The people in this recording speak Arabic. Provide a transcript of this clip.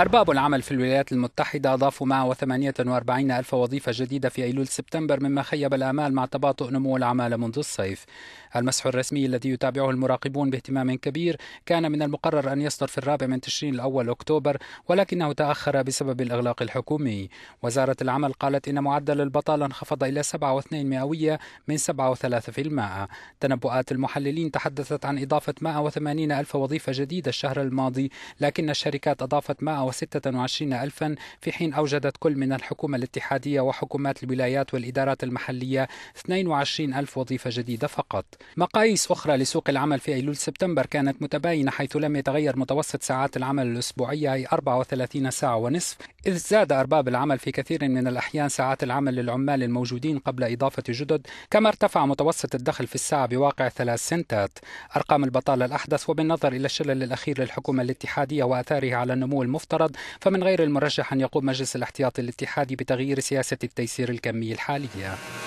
أرباب العمل في الولايات المتحدة أضافوا معه ألف وظيفة جديدة في أيلول سبتمبر مما خيب الآمال مع تباطؤ نمو العمالة منذ الصيف المسح الرسمي الذي يتابعه المراقبون باهتمام كبير كان من المقرر أن يصدر في الرابع من تشرين الأول أكتوبر ولكنه تأخر بسبب الإغلاق الحكومي وزارة العمل قالت إن معدل البطالة انخفض إلى 7.2 مئوية من 7.3% تنبؤات المحللين تحدثت عن إضافة 180 ألف وظيفة جديدة الشهر الماضي لكن الشركات أضافت 100 226 ألفا في حين أوجدت كل من الحكومة الاتحادية وحكومات الولايات والإدارات المحلية 22 ألف وظيفة جديدة فقط مقاييس أخرى لسوق العمل في أيلول سبتمبر كانت متباينة حيث لم يتغير متوسط ساعات العمل الأسبوعية أي 34 ساعة ونصف إذ زاد أرباب العمل في كثير من الأحيان ساعات العمل للعمال الموجودين قبل إضافة جدد كما ارتفع متوسط الدخل في الساعة بواقع ثلاث سنتات أرقام البطالة الأحدث وبالنظر إلى الشلل الأخير للحكومة الاتحادية وآثاره على النمو المفترض المفترض فمن غير المرجح أن يقوم مجلس الاحتياطي الاتحادي بتغيير سياسة التيسير الكمي الحالية